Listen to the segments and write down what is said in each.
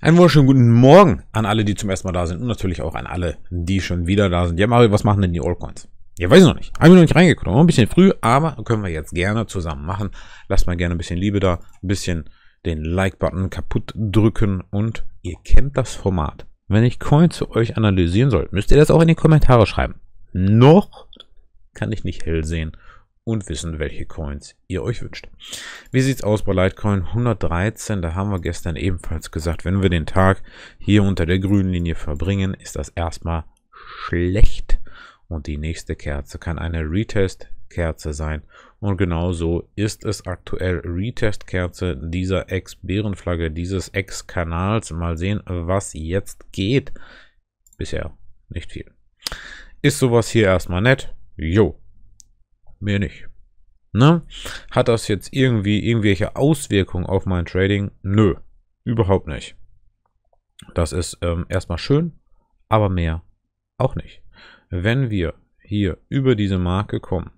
Einen wunderschönen guten Morgen an alle, die zum ersten Mal da sind und natürlich auch an alle, die schon wieder da sind. Ja, Mario, was machen denn die Allcoins? Ja, weiß ich noch nicht. Haben wir noch nicht reingekommen. War ein bisschen früh, aber können wir jetzt gerne zusammen machen. Lasst mal gerne ein bisschen Liebe da, ein bisschen den Like-Button kaputt drücken und ihr kennt das Format. Wenn ich Coins für euch analysieren soll, müsst ihr das auch in die Kommentare schreiben. Noch kann ich nicht hell sehen und wissen, welche Coins ihr euch wünscht. Wie sieht es aus bei Litecoin 113? Da haben wir gestern ebenfalls gesagt, wenn wir den Tag hier unter der grünen Linie verbringen, ist das erstmal schlecht. Und die nächste Kerze kann eine Retest-Kerze sein. Und genau so ist es aktuell. Retest-Kerze dieser Ex-Bärenflagge, dieses Ex-Kanals. Mal sehen, was jetzt geht. Bisher nicht viel. Ist sowas hier erstmal nett? Jo, mehr nicht. Ne? Hat das jetzt irgendwie irgendwelche Auswirkungen auf mein Trading? Nö, überhaupt nicht. Das ist ähm, erstmal schön, aber mehr auch nicht. Wenn wir hier über diese Marke kommen,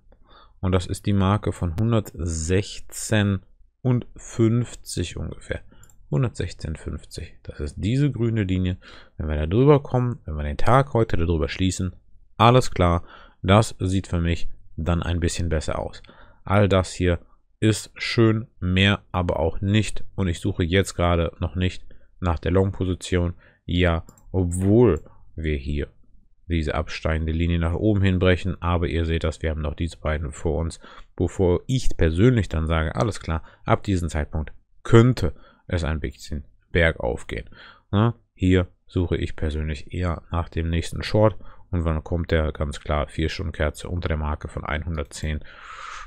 und das ist die Marke von 116,50 ungefähr. 116,50. Das ist diese grüne Linie. Wenn wir da drüber kommen, wenn wir den Tag heute darüber schließen, alles klar. Das sieht für mich dann ein bisschen besser aus. All das hier ist schön, mehr aber auch nicht. Und ich suche jetzt gerade noch nicht nach der Long-Position. Ja, obwohl wir hier diese absteigende Linie nach oben hinbrechen. Aber ihr seht das, wir haben noch diese beiden vor uns, bevor ich persönlich dann sage, alles klar, ab diesem Zeitpunkt könnte es ein bisschen bergauf gehen. Na, hier suche ich persönlich eher nach dem nächsten Short und wann kommt der? Ganz klar, 4 Stunden Kerze unter der Marke von 110.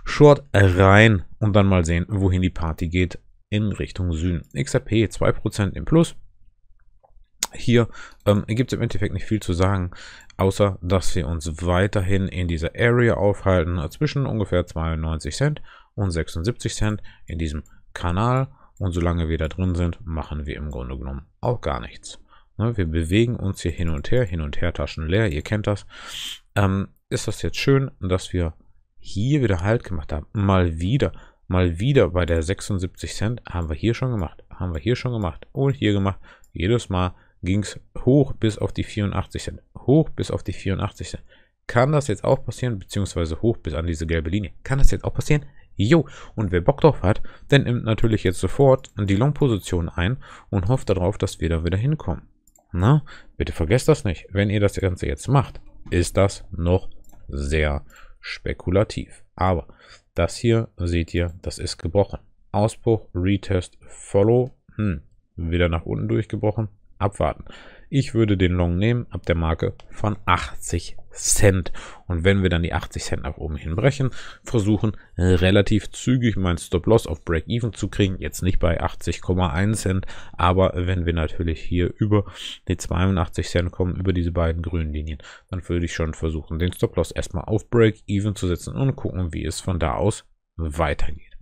Short rein und dann mal sehen, wohin die Party geht in Richtung Süden. XRP 2% im Plus. Hier ähm, gibt es im Endeffekt nicht viel zu sagen, außer dass wir uns weiterhin in dieser Area aufhalten, zwischen ungefähr 92 Cent und 76 Cent in diesem Kanal. Und solange wir da drin sind, machen wir im Grunde genommen auch gar nichts. Ne, wir bewegen uns hier hin und her, hin und her, Taschen leer, ihr kennt das. Ähm, ist das jetzt schön, dass wir hier wieder Halt gemacht haben. Mal wieder, mal wieder bei der 76 Cent haben wir hier schon gemacht, haben wir hier schon gemacht und hier gemacht. Jedes Mal ging es hoch bis auf die 84 Cent, hoch bis auf die 84 Cent. Kann das jetzt auch passieren, beziehungsweise hoch bis an diese gelbe Linie? Kann das jetzt auch passieren? Jo, und wer Bock drauf hat, der nimmt natürlich jetzt sofort die Long-Position ein und hofft darauf, dass wir da wieder hinkommen. Na, bitte vergesst das nicht. Wenn ihr das Ganze jetzt macht, ist das noch sehr spekulativ. Aber das hier seht ihr, das ist gebrochen. Ausbruch, Retest, Follow, hm, wieder nach unten durchgebrochen. Abwarten. Ich würde den Long nehmen ab der Marke von 80 Cent. Und wenn wir dann die 80 Cent nach oben hinbrechen, versuchen äh, relativ zügig meinen Stop-Loss auf Break-Even zu kriegen. Jetzt nicht bei 80,1 Cent, aber wenn wir natürlich hier über die 82 Cent kommen, über diese beiden grünen Linien, dann würde ich schon versuchen, den Stop-Loss erstmal auf Break-Even zu setzen und gucken, wie es von da aus weitergeht.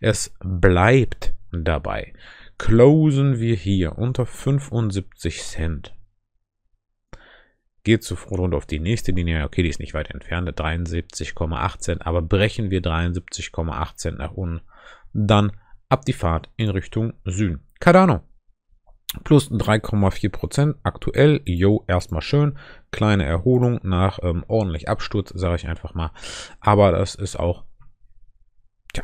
Es bleibt dabei. Closen wir hier unter 75 Cent Geht sofort rund auf die nächste Linie. Okay, die ist nicht weit entfernt. 73,18. Aber brechen wir 73,18 nach unten. Dann ab die Fahrt in Richtung Süden. Cardano. Plus 3,4 aktuell. Jo, erstmal schön. Kleine Erholung nach ähm, ordentlich Absturz, sage ich einfach mal. Aber das ist auch tja,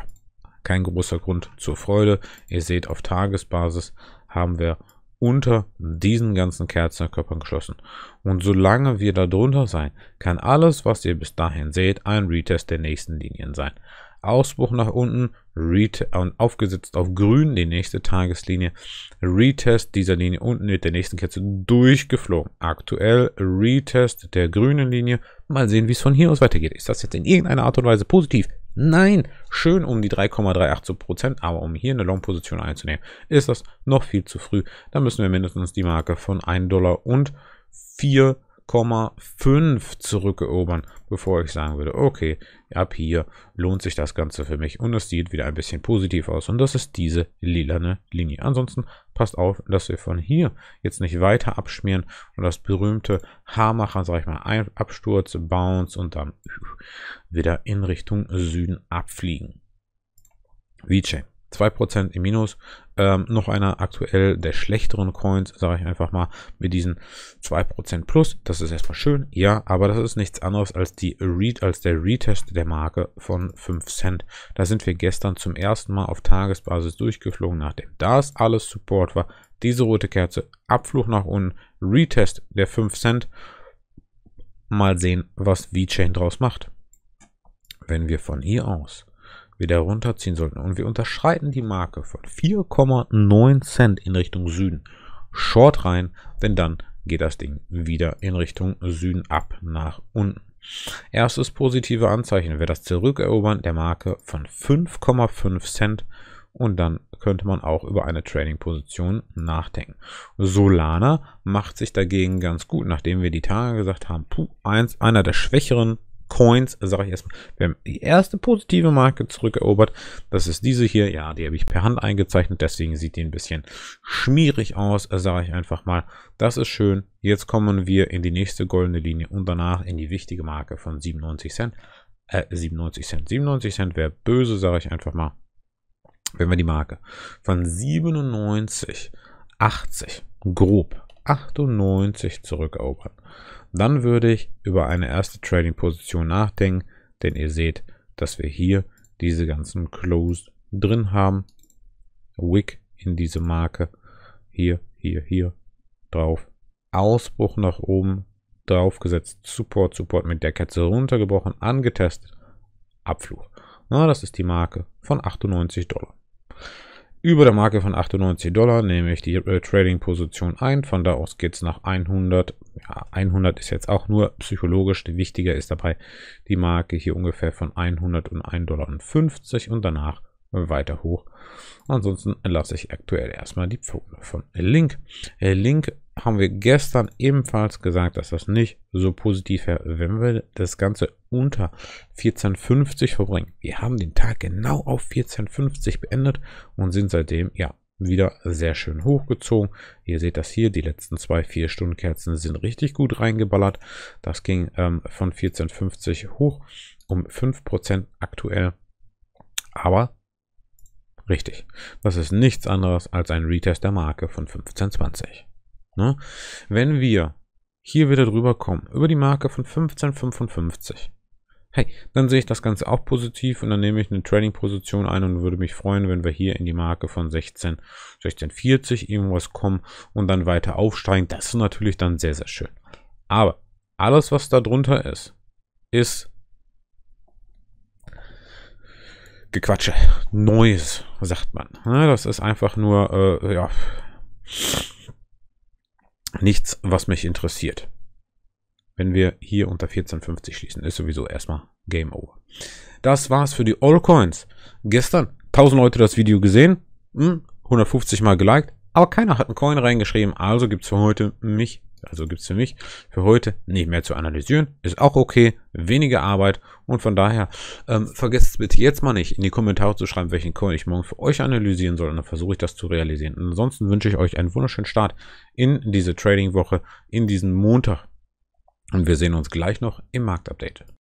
kein großer Grund zur Freude. Ihr seht, auf Tagesbasis haben wir unter diesen ganzen Kerzenkörpern geschlossen. Und solange wir da drunter sein, kann alles, was ihr bis dahin seht, ein Retest der nächsten Linien sein. Ausbruch nach unten, Ret aufgesetzt auf grün, die nächste Tageslinie, Retest dieser Linie unten mit der nächsten Kerze durchgeflogen. Aktuell Retest der grünen Linie. Mal sehen, wie es von hier aus weitergeht. Ist das jetzt in irgendeiner Art und Weise positiv? Nein, schön um die 3,38 Prozent, aber um hier eine Long-Position einzunehmen, ist das noch viel zu früh. Da müssen wir mindestens die Marke von 1 Dollar und 4 0,5 zurückerobern, bevor ich sagen würde, okay, ab hier lohnt sich das Ganze für mich und es sieht wieder ein bisschen positiv aus und das ist diese lilane Linie. Ansonsten passt auf, dass wir von hier jetzt nicht weiter abschmieren und das berühmte Haarmacher, sag ich mal, ein Absturz, Bounce und dann wieder in Richtung Süden abfliegen. Vice. 2% im Minus. Ähm, noch einer aktuell der schlechteren Coins, sage ich einfach mal, mit diesen 2% plus. Das ist erstmal schön, ja, aber das ist nichts anderes als, die Re als der Retest der Marke von 5 Cent. Da sind wir gestern zum ersten Mal auf Tagesbasis durchgeflogen, nachdem das alles Support war. Diese rote Kerze, Abflug nach unten, Retest der 5 Cent. Mal sehen, was VeChain draus macht. Wenn wir von hier aus wieder runterziehen sollten. Und wir unterschreiten die Marke von 4,9 Cent in Richtung Süden. Short rein, denn dann geht das Ding wieder in Richtung Süden ab nach unten. Erstes positive Anzeichen wäre das Zurückerobern der Marke von 5,5 Cent und dann könnte man auch über eine Trading-Position nachdenken. Solana macht sich dagegen ganz gut, nachdem wir die Tage gesagt haben, puh, eins, einer der schwächeren Coins, sage ich erstmal. Wir haben die erste positive Marke zurückerobert. Das ist diese hier. Ja, die habe ich per Hand eingezeichnet. Deswegen sieht die ein bisschen schmierig aus, äh, sage ich einfach mal. Das ist schön. Jetzt kommen wir in die nächste goldene Linie und danach in die wichtige Marke von 97 Cent. Äh, 97 Cent. 97 Cent wäre böse, sage ich einfach mal. Wenn wir die Marke von 97, 80, grob 98 zurückerobern dann würde ich über eine erste Trading-Position nachdenken, denn ihr seht, dass wir hier diese ganzen Close drin haben. Wick in diese Marke. Hier, hier, hier drauf. Ausbruch nach oben draufgesetzt. Support, Support mit der Kette runtergebrochen, angetestet. Abflug. Na, das ist die Marke von 98 Dollar. Über der Marke von 98 Dollar nehme ich die äh, Trading-Position ein. Von da aus geht es nach 100 ja, 100 ist jetzt auch nur psychologisch. Wichtiger ist dabei die Marke hier ungefähr von 100 und 1,50 Dollar und danach weiter hoch. Ansonsten lasse ich aktuell erstmal die Pfote von Link. Link haben wir gestern ebenfalls gesagt, dass das nicht so positiv wäre, wenn wir das Ganze unter 14,50 verbringen. Wir haben den Tag genau auf 14,50 beendet und sind seitdem ja wieder sehr schön hochgezogen. Ihr seht das hier, die letzten zwei vier stunden kerzen sind richtig gut reingeballert. Das ging ähm, von 14,50 hoch um 5% aktuell. Aber richtig, das ist nichts anderes als ein Retest der Marke von 1520. Ne? Wenn wir hier wieder drüber kommen, über die Marke von 1555, Hey, dann sehe ich das Ganze auch positiv und dann nehme ich eine Trading-Position ein und würde mich freuen, wenn wir hier in die Marke von 16, 1640 irgendwas kommen und dann weiter aufsteigen. Das ist natürlich dann sehr, sehr schön. Aber alles, was da drunter ist, ist Gequatsche, Neues, sagt man. Ne, das ist einfach nur, äh, ja, nichts, was mich interessiert wenn wir hier unter 14,50 schließen. Ist sowieso erstmal Game Over. Das war's für die Allcoins. Gestern 1000 Leute das Video gesehen, 150 hm, mal geliked, aber keiner hat einen Coin reingeschrieben. Also gibt's für heute mich, also gibt's für mich für heute nicht mehr zu analysieren. Ist auch okay, weniger Arbeit und von daher ähm, vergesst bitte jetzt mal nicht in die Kommentare zu schreiben, welchen Coin ich morgen für euch analysieren soll. Und dann versuche ich das zu realisieren. Und ansonsten wünsche ich euch einen wunderschönen Start in diese Trading Woche, in diesen Montag und wir sehen uns gleich noch im Marktupdate.